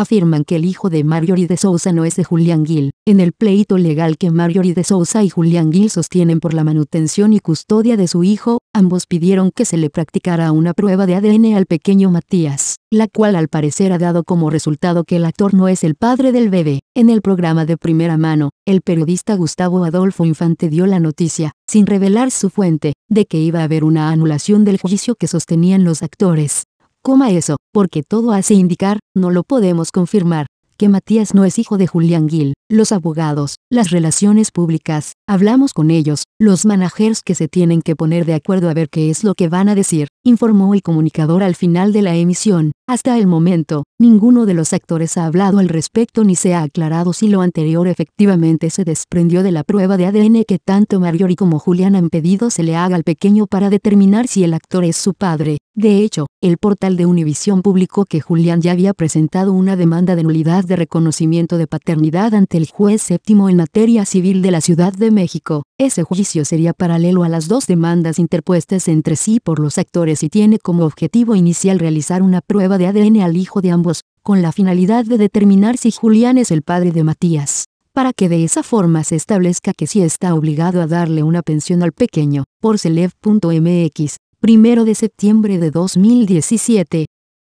afirman que el hijo de Marjorie de Sousa no es de Julián Gil, en el pleito legal que Marjorie de Sousa y Julián Gil sostienen por la manutención y custodia de su hijo, ambos pidieron que se le practicara una prueba de ADN al pequeño Matías, la cual al parecer ha dado como resultado que el actor no es el padre del bebé. En el programa de primera mano, el periodista Gustavo Adolfo Infante dio la noticia, sin revelar su fuente, de que iba a haber una anulación del juicio que sostenían los actores. Coma eso, porque todo hace indicar, no lo podemos confirmar, que Matías no es hijo de Julián Gil los abogados, las relaciones públicas, hablamos con ellos, los managers que se tienen que poner de acuerdo a ver qué es lo que van a decir, informó el comunicador al final de la emisión. Hasta el momento, ninguno de los actores ha hablado al respecto ni se ha aclarado si lo anterior efectivamente se desprendió de la prueba de ADN que tanto Marjorie como Julián han pedido se le haga al pequeño para determinar si el actor es su padre. De hecho, el portal de Univisión publicó que Julián ya había presentado una demanda de nulidad de reconocimiento de paternidad ante el juez séptimo en materia civil de la Ciudad de México. Ese juicio sería paralelo a las dos demandas interpuestas entre sí por los actores y tiene como objetivo inicial realizar una prueba de ADN al hijo de ambos, con la finalidad de determinar si Julián es el padre de Matías para que de esa forma se establezca que sí está obligado a darle una pensión al pequeño, por Celeb.mx, 1 de septiembre de 2017,